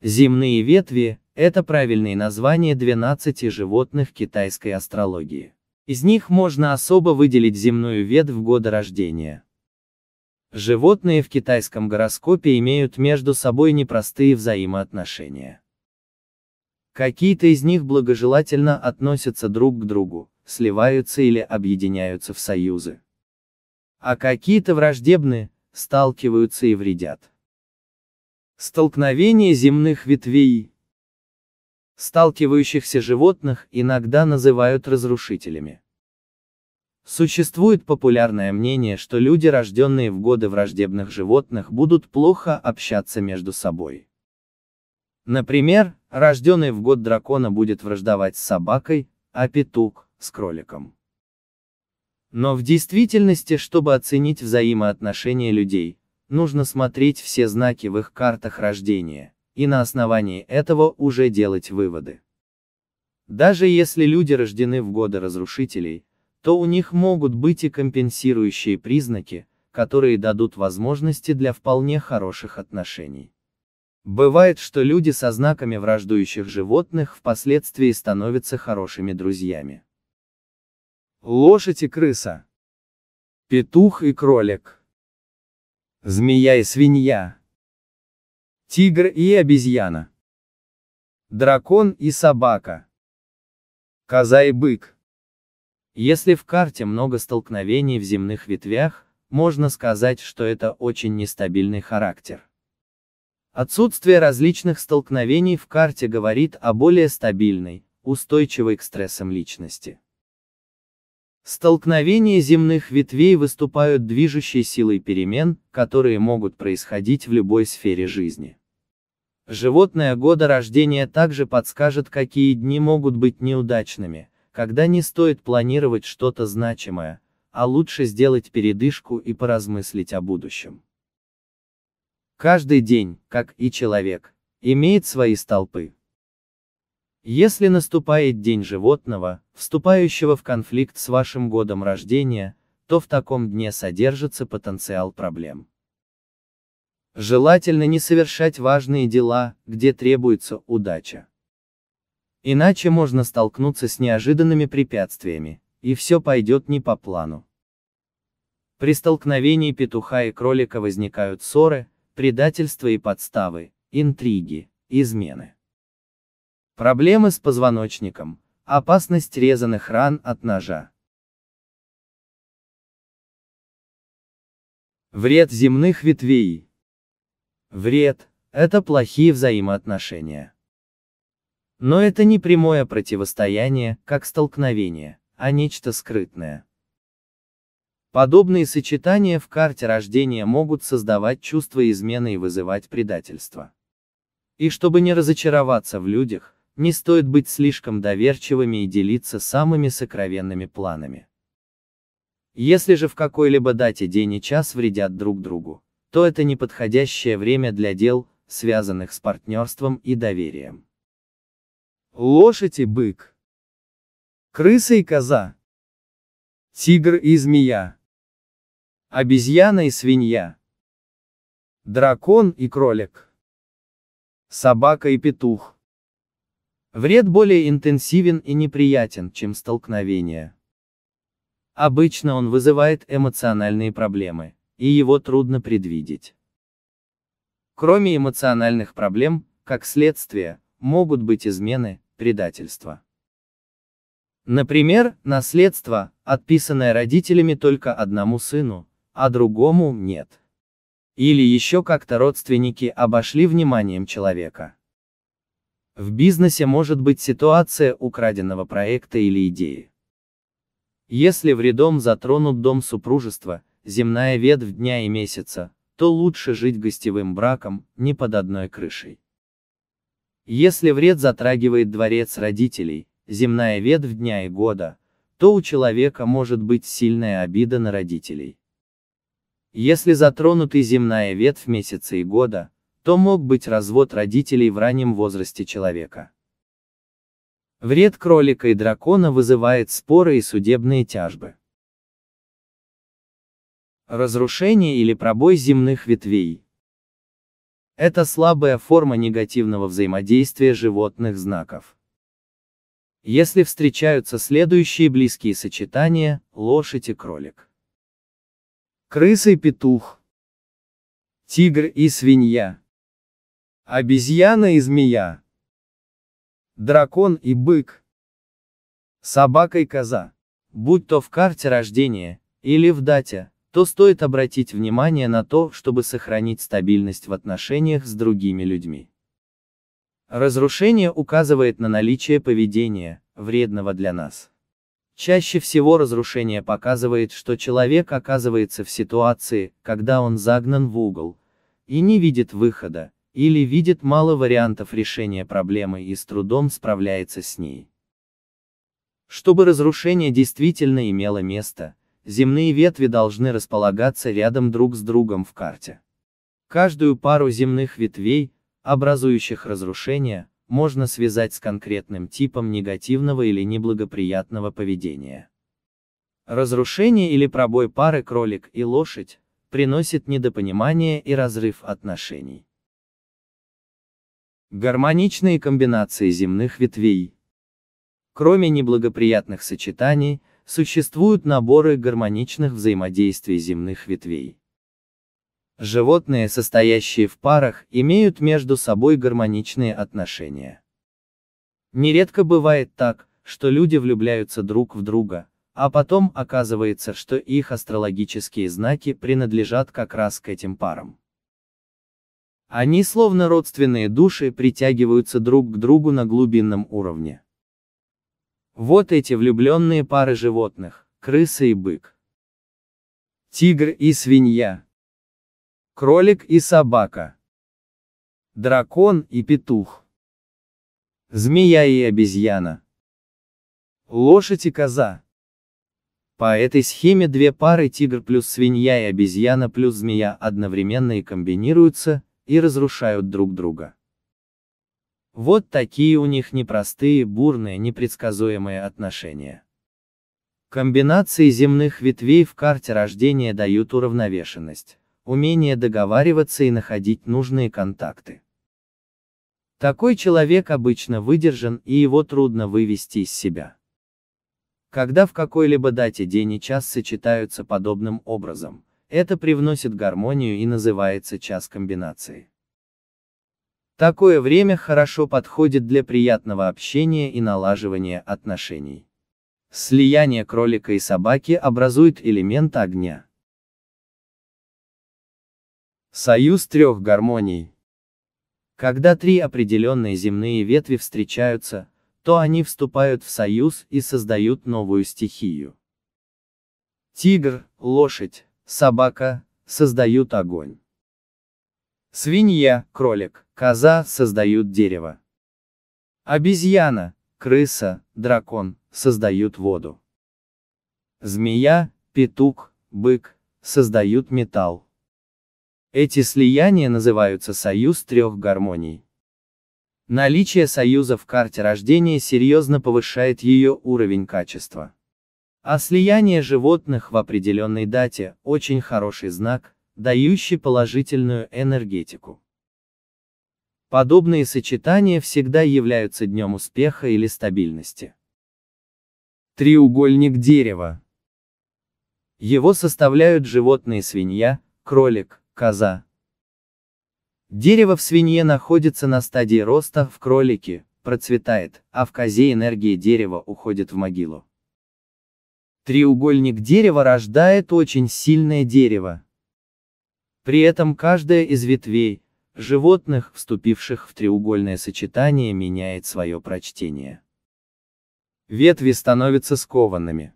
Земные ветви – это правильные названия 12 животных китайской астрологии. Из них можно особо выделить земную ветвь года рождения. Животные в китайском гороскопе имеют между собой непростые взаимоотношения. Какие-то из них благожелательно относятся друг к другу, сливаются или объединяются в союзы. А какие-то враждебны, сталкиваются и вредят. Столкновение земных ветвей. Сталкивающихся животных иногда называют разрушителями. Существует популярное мнение, что люди, рожденные в годы враждебных животных, будут плохо общаться между собой. Например, рожденный в год дракона будет враждовать с собакой, а петух – с кроликом. Но в действительности, чтобы оценить взаимоотношения людей, нужно смотреть все знаки в их картах рождения, и на основании этого уже делать выводы. Даже если люди рождены в годы разрушителей, то у них могут быть и компенсирующие признаки, которые дадут возможности для вполне хороших отношений. Бывает, что люди со знаками враждующих животных впоследствии становятся хорошими друзьями. Лошадь и крыса. Петух и кролик. Змея и свинья. Тигр и обезьяна. Дракон и собака. Коза и бык. Если в карте много столкновений в земных ветвях, можно сказать, что это очень нестабильный характер. Отсутствие различных столкновений в карте говорит о более стабильной, устойчивой к стрессам личности. Столкновения земных ветвей выступают движущей силой перемен, которые могут происходить в любой сфере жизни. Животное года рождения также подскажет, какие дни могут быть неудачными, когда не стоит планировать что-то значимое, а лучше сделать передышку и поразмыслить о будущем. Каждый день, как и человек, имеет свои столпы. Если наступает день животного, вступающего в конфликт с вашим годом рождения, то в таком дне содержится потенциал проблем. Желательно не совершать важные дела, где требуется удача. Иначе можно столкнуться с неожиданными препятствиями, и все пойдет не по плану. При столкновении петуха и кролика возникают ссоры, предательства и подставы, интриги, измены. Проблемы с позвоночником. Опасность резаных ран от ножа. Вред земных ветвей. Вред – это плохие взаимоотношения. Но это не прямое противостояние, как столкновение, а нечто скрытное. Подобные сочетания в карте рождения могут создавать чувство измены и вызывать предательство. И чтобы не разочароваться в людях, не стоит быть слишком доверчивыми и делиться самыми сокровенными планами. Если же в какой-либо дате день и час вредят друг другу, то это неподходящее время для дел, связанных с партнерством и доверием. Лошадь и бык. Крыса и коза. Тигр и змея. Обезьяна и свинья. Дракон и кролик. Собака и петух. Вред более интенсивен и неприятен, чем столкновение. Обычно он вызывает эмоциональные проблемы, и его трудно предвидеть. Кроме эмоциональных проблем, как следствие, могут быть измены, предательства. Например, наследство, отписанное родителями только одному сыну, а другому нет. Или еще как-то родственники обошли вниманием человека. В бизнесе может быть ситуация украденного проекта или идеи. Если вредом затронут дом супружества, земная ветвь дня и месяца, то лучше жить гостевым браком, не под одной крышей. Если вред затрагивает дворец родителей, земная ветвь дня и года, то у человека может быть сильная обида на родителей. Если затронуты земная ветвь месяца и года, то мог быть развод родителей в раннем возрасте человека. Вред кролика и дракона вызывает споры и судебные тяжбы. Разрушение или пробой земных ветвей. Это слабая форма негативного взаимодействия животных знаков. Если встречаются следующие близкие сочетания, лошадь и кролик. Крыса и петух. Тигр и свинья. Обезьяна и змея. Дракон и бык. Собака и коза. Будь то в карте рождения, или в дате, то стоит обратить внимание на то, чтобы сохранить стабильность в отношениях с другими людьми. Разрушение указывает на наличие поведения, вредного для нас. Чаще всего разрушение показывает, что человек оказывается в ситуации, когда он загнан в угол, и не видит выхода, или видит мало вариантов решения проблемы и с трудом справляется с ней. Чтобы разрушение действительно имело место, земные ветви должны располагаться рядом друг с другом в карте. Каждую пару земных ветвей, образующих разрушение, можно связать с конкретным типом негативного или неблагоприятного поведения. Разрушение или пробой пары кролик и лошадь приносит недопонимание и разрыв отношений. Гармоничные комбинации земных ветвей. Кроме неблагоприятных сочетаний, существуют наборы гармоничных взаимодействий земных ветвей. Животные, состоящие в парах, имеют между собой гармоничные отношения. Нередко бывает так, что люди влюбляются друг в друга, а потом оказывается, что их астрологические знаки принадлежат как раз к этим парам. Они словно родственные души притягиваются друг к другу на глубинном уровне. Вот эти влюбленные пары животных, крыса и бык. Тигр и свинья. Кролик и собака. Дракон и петух. Змея и обезьяна. Лошадь и коза. По этой схеме две пары тигр плюс свинья и обезьяна плюс змея одновременно и комбинируются, и разрушают друг друга. Вот такие у них непростые, бурные, непредсказуемые отношения. Комбинации земных ветвей в карте рождения дают уравновешенность, умение договариваться и находить нужные контакты. Такой человек обычно выдержан и его трудно вывести из себя. Когда в какой-либо дате день и час сочетаются подобным образом, это привносит гармонию и называется час комбинации. Такое время хорошо подходит для приятного общения и налаживания отношений. Слияние кролика и собаки образует элемент огня. Союз трех гармоний. Когда три определенные земные ветви встречаются, то они вступают в союз и создают новую стихию. Тигр, лошадь, собака, создают огонь. Свинья, кролик, коза создают дерево. Обезьяна, крыса, дракон создают воду. Змея, петух, бык создают металл. Эти слияния называются союз трех гармоний. Наличие союза в карте рождения серьезно повышает ее уровень качества. А слияние животных в определенной дате – очень хороший знак, дающий положительную энергетику. Подобные сочетания всегда являются днем успеха или стабильности. Треугольник дерева. Его составляют животные свинья, кролик, коза. Дерево в свинье находится на стадии роста, в кролике, процветает, а в козе энергия дерева уходит в могилу. Треугольник дерева рождает очень сильное дерево. При этом каждая из ветвей, животных, вступивших в треугольное сочетание, меняет свое прочтение. Ветви становятся скованными.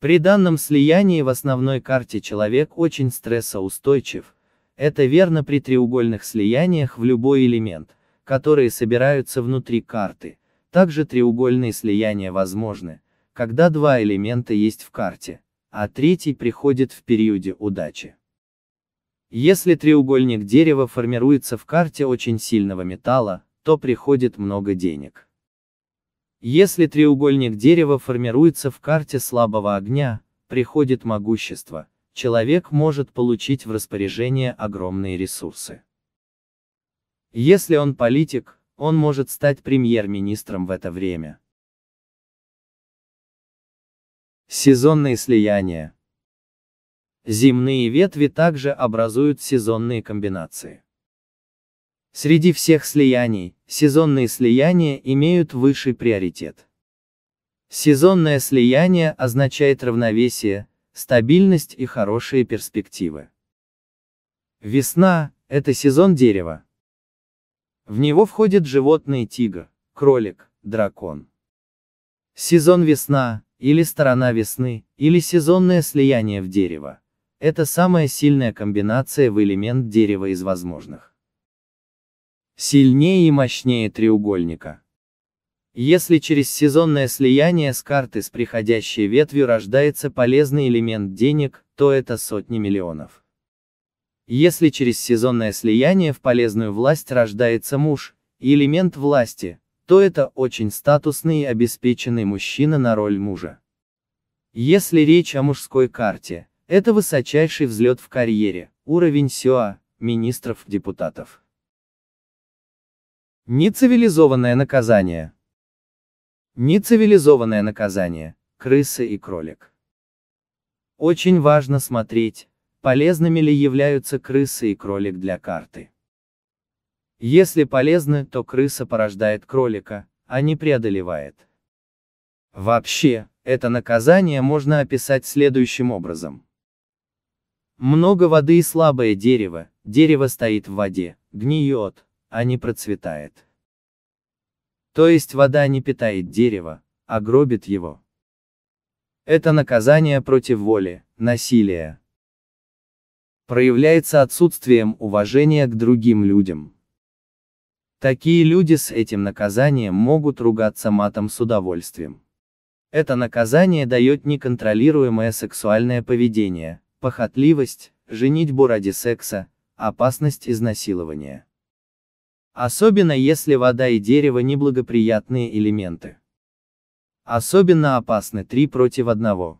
При данном слиянии в основной карте человек очень стрессоустойчив, это верно при треугольных слияниях в любой элемент, которые собираются внутри карты, также треугольные слияния возможны, когда два элемента есть в карте, а третий приходит в периоде удачи. Если треугольник дерева формируется в карте очень сильного металла, то приходит много денег. Если треугольник дерева формируется в карте слабого огня, приходит могущество, человек может получить в распоряжение огромные ресурсы. Если он политик, он может стать премьер-министром в это время. Сезонные слияния. Земные ветви также образуют сезонные комбинации. Среди всех слияний, сезонные слияния имеют высший приоритет. Сезонное слияние означает равновесие, стабильность и хорошие перспективы. Весна – это сезон дерева. В него входят животные тигр, кролик, дракон. Сезон весна или сторона весны, или сезонное слияние в дерево. Это самая сильная комбинация в элемент дерева из возможных. Сильнее и мощнее треугольника. Если через сезонное слияние с карты с приходящей ветвью рождается полезный элемент денег, то это сотни миллионов. Если через сезонное слияние в полезную власть рождается муж, элемент власти, то это очень статусный и обеспеченный мужчина на роль мужа. Если речь о мужской карте, это высочайший взлет в карьере, уровень СИОА, министров, депутатов. Нецивилизованное наказание. Нецивилизованное наказание. Крысы и кролик. Очень важно смотреть, полезными ли являются крысы и кролик для карты. Если полезны, то крыса порождает кролика, а не преодолевает. Вообще, это наказание можно описать следующим образом. Много воды и слабое дерево, дерево стоит в воде, гниет, а не процветает. То есть вода не питает дерево, а гробит его. Это наказание против воли, насилия. Проявляется отсутствием уважения к другим людям. Такие люди с этим наказанием могут ругаться матом с удовольствием. Это наказание дает неконтролируемое сексуальное поведение, похотливость, женитьбу ради секса, опасность изнасилования. Особенно если вода и дерево неблагоприятные элементы. Особенно опасны три против одного.